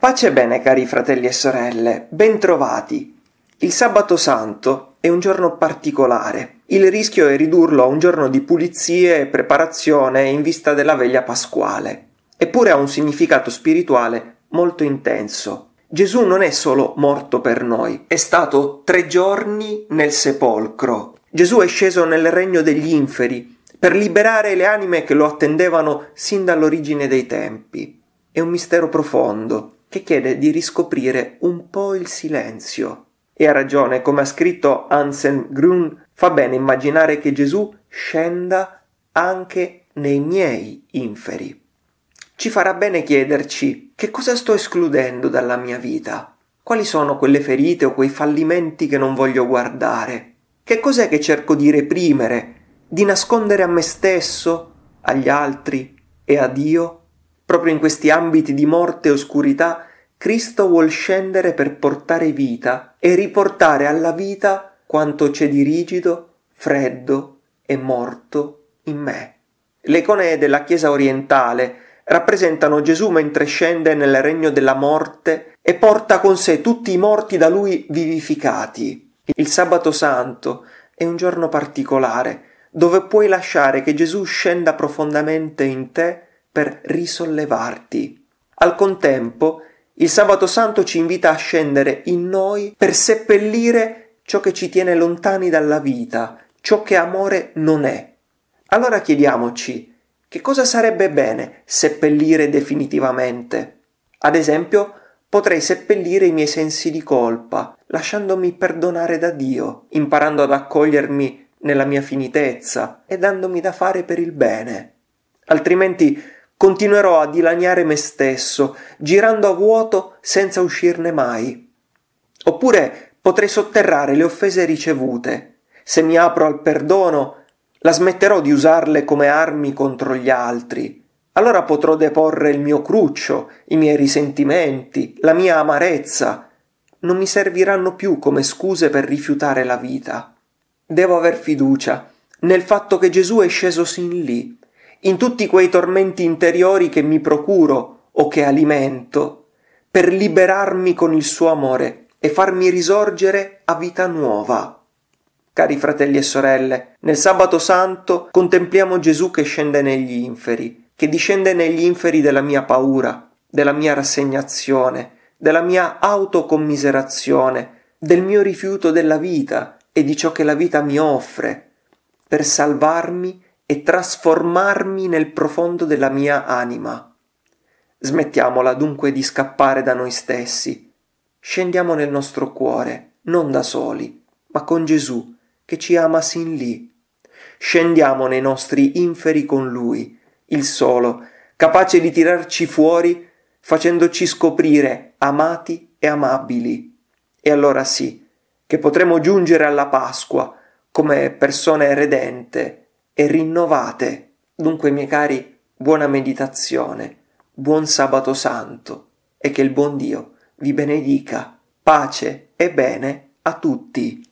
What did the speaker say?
Pace e bene cari fratelli e sorelle, bentrovati. Il sabato santo è un giorno particolare. Il rischio è ridurlo a un giorno di pulizie e preparazione in vista della veglia pasquale. Eppure ha un significato spirituale molto intenso. Gesù non è solo morto per noi, è stato tre giorni nel sepolcro. Gesù è sceso nel regno degli inferi per liberare le anime che lo attendevano sin dall'origine dei tempi. È un mistero profondo che chiede di riscoprire un po' il silenzio. E ha ragione, come ha scritto Hansen Grun, fa bene immaginare che Gesù scenda anche nei miei inferi. Ci farà bene chiederci che cosa sto escludendo dalla mia vita, quali sono quelle ferite o quei fallimenti che non voglio guardare, che cos'è che cerco di reprimere, di nascondere a me stesso, agli altri e a Dio? Proprio in questi ambiti di morte e oscurità Cristo vuol scendere per portare vita e riportare alla vita quanto c'è di rigido, freddo e morto in me. Le icone della Chiesa orientale rappresentano Gesù mentre scende nel regno della morte e porta con sé tutti i morti da lui vivificati. Il sabato santo è un giorno particolare dove puoi lasciare che Gesù scenda profondamente in te per risollevarti. Al contempo il sabato santo ci invita a scendere in noi per seppellire ciò che ci tiene lontani dalla vita, ciò che amore non è. Allora chiediamoci, che cosa sarebbe bene seppellire definitivamente? Ad esempio, potrei seppellire i miei sensi di colpa, lasciandomi perdonare da Dio, imparando ad accogliermi nella mia finitezza e dandomi da fare per il bene. Altrimenti Continuerò a dilaniare me stesso, girando a vuoto senza uscirne mai. Oppure potrei sotterrare le offese ricevute. Se mi apro al perdono, la smetterò di usarle come armi contro gli altri. Allora potrò deporre il mio cruccio, i miei risentimenti, la mia amarezza. Non mi serviranno più come scuse per rifiutare la vita. Devo aver fiducia nel fatto che Gesù è sceso sin lì, in tutti quei tormenti interiori che mi procuro o che alimento, per liberarmi con il suo amore e farmi risorgere a vita nuova. Cari fratelli e sorelle, nel sabato santo contempliamo Gesù che scende negli inferi, che discende negli inferi della mia paura, della mia rassegnazione, della mia autocommiserazione, del mio rifiuto della vita e di ciò che la vita mi offre, per salvarmi e trasformarmi nel profondo della mia anima. Smettiamola dunque di scappare da noi stessi. Scendiamo nel nostro cuore, non da soli, ma con Gesù, che ci ama sin lì. Scendiamo nei nostri inferi con Lui, il solo, capace di tirarci fuori, facendoci scoprire amati e amabili. E allora sì, che potremo giungere alla Pasqua come persone redente e rinnovate. Dunque, miei cari, buona meditazione, buon sabato santo e che il buon Dio vi benedica. Pace e bene a tutti.